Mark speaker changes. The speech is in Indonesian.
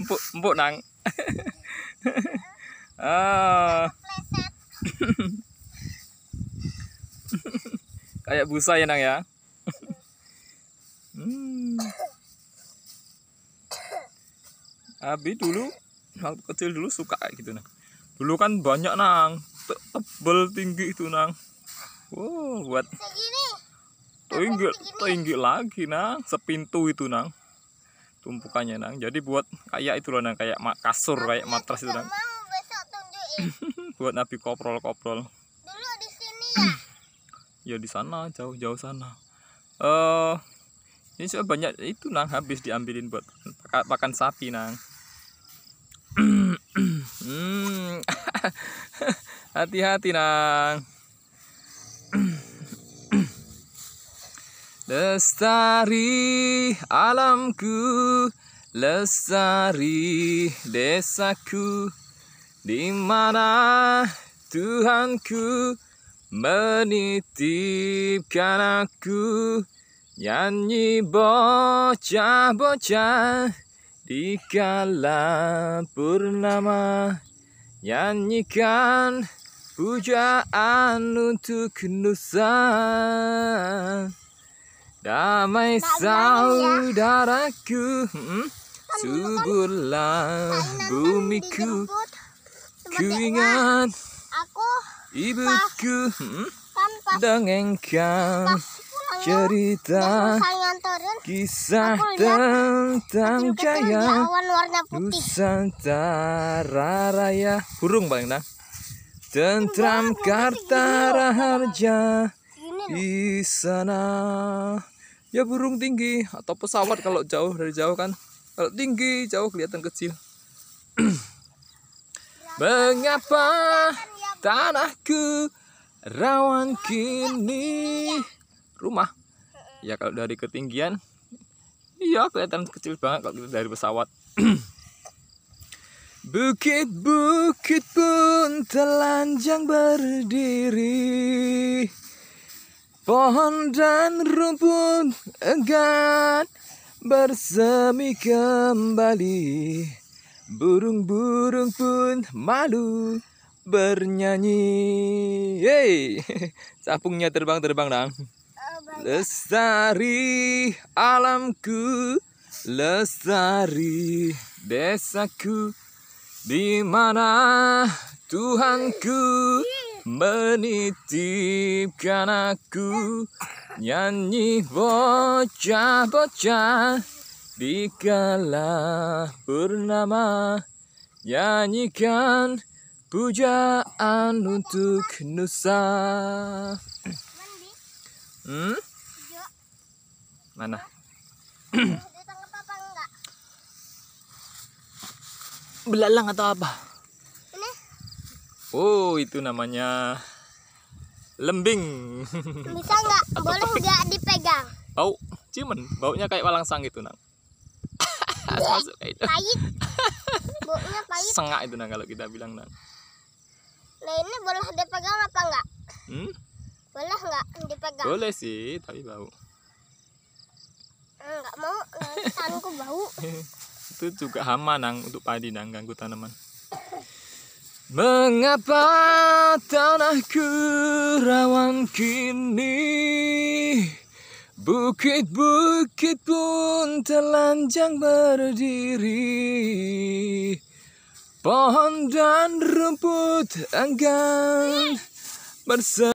Speaker 1: empuk empuk nang ah kayak busa ya nang ya hmm. Abi dulu waktu kecil dulu suka gitu nang dulu kan banyak nang Te tebel tinggi itu nang wow buat tinggi tinggi lagi nang sepintu itu nang tumpukannya nang jadi buat kayak itu loh nang kayak kasur kayak matras itu nang buat nabi koprol koprol dulu di sini ya ya di sana jauh jauh sana eh uh, ini sudah banyak itu nang habis diambilin buat pakan sapi nang hmm. hati-hati nang Lestari alamku, lestari desaku, di mana Tuhanku menitipkan aku. Nyanyi bocah-bocah di kala purnama, nyanyikan pujaan untuk Nusantara. Damai ya. saudaraku hmm? Suburlah bumiku Ku ingat aku Ibuku hmm? Ya. Cerita Kisah tentang jaya Nusantara Raya Burung paling nah Tentram Kartara Harja Di sana ya burung tinggi atau pesawat kalau jauh dari jauh kan kalau tinggi jauh kelihatan kecil mengapa tanahku rawan kini rumah ya kalau dari ketinggian iya kelihatan kecil banget kalau kita dari pesawat bukit-bukit pun telanjang berdiri Pohon dan rumput enggan bersemi kembali Burung-burung pun malu bernyanyi Yeay, capungnya terbang-terbang dong oh, Lestari alamku, lestari desaku Di mana Tuhanku menitipkan aku nyanyi bocah-bocah di kala purnama nyanyikan pujaan untuk nusa hmm? mana belalang atau apa Oh, itu namanya lembing. Bisa nggak? Boleh nggak dipegang? Bau, cuman Baunya kayak walang sang gitu, Nang. Masuk kayak itu. Pahit. Baunya pahit. Sengak itu, Nang, kalau kita bilang, Nang. Nah, ini boleh dipegang apa enggak? Hmm? Boleh nggak dipegang? Boleh sih, tapi bau. Enggak mau, tanganku bau. itu juga hama, Nang, untuk padi, Nang, ganggu tanaman. Mengapa tanahku rawan kini Bukit-bukit pun telanjang berdiri Pohon dan rumput enggan bersama